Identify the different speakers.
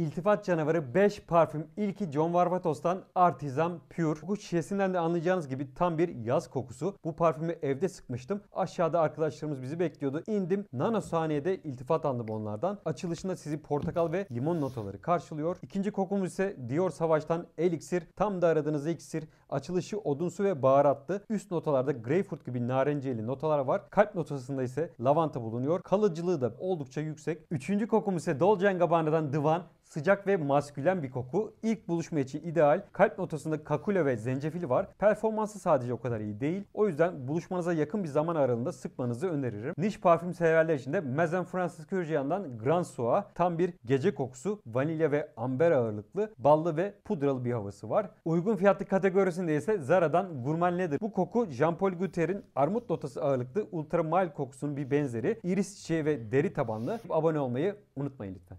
Speaker 1: İltifat Canavarı 5 parfüm. ilki John Varvatos'tan Artisan Pure. Bu şişesinden de anlayacağınız gibi tam bir yaz kokusu. Bu parfümü evde sıkmıştım. Aşağıda arkadaşlarımız bizi bekliyordu. İndim. Nano saniyede iltifat aldım onlardan. Açılışında sizi portakal ve limon notaları karşılıyor. İkinci kokumuz ise Dior Savaş'tan Elixir. Tam da aradığınız iksir. Açılışı odunsu ve baharatlı. Üst notalarda greyfurt gibi narenciyeli notalar var. Kalp notasında ise lavanta bulunuyor. Kalıcılığı da oldukça yüksek. Üçüncü kokumuz ise Dolce Gabbana'dan Divan. Sıcak ve maskülen bir koku. İlk buluşma için ideal. Kalp notasında kakule ve zencefil var. Performansı sadece o kadar iyi değil. O yüzden buluşmanıza yakın bir zaman aralığında sıkmanızı öneririm. Niş parfüm severler için de Mezen Francis Kürciyan'dan Grand Soa tam bir gece kokusu. Vanilya ve amber ağırlıklı, ballı ve pudralı bir havası var. Uygun fiyatlı kategorisinde ise Zara'dan Gourmand Leather. Bu koku Jean-Paul Gaultier'in armut notası ağırlıklı Ultramile kokusunun bir benzeri. Iris çiçeği ve deri tabanlı. Abone olmayı unutmayın lütfen.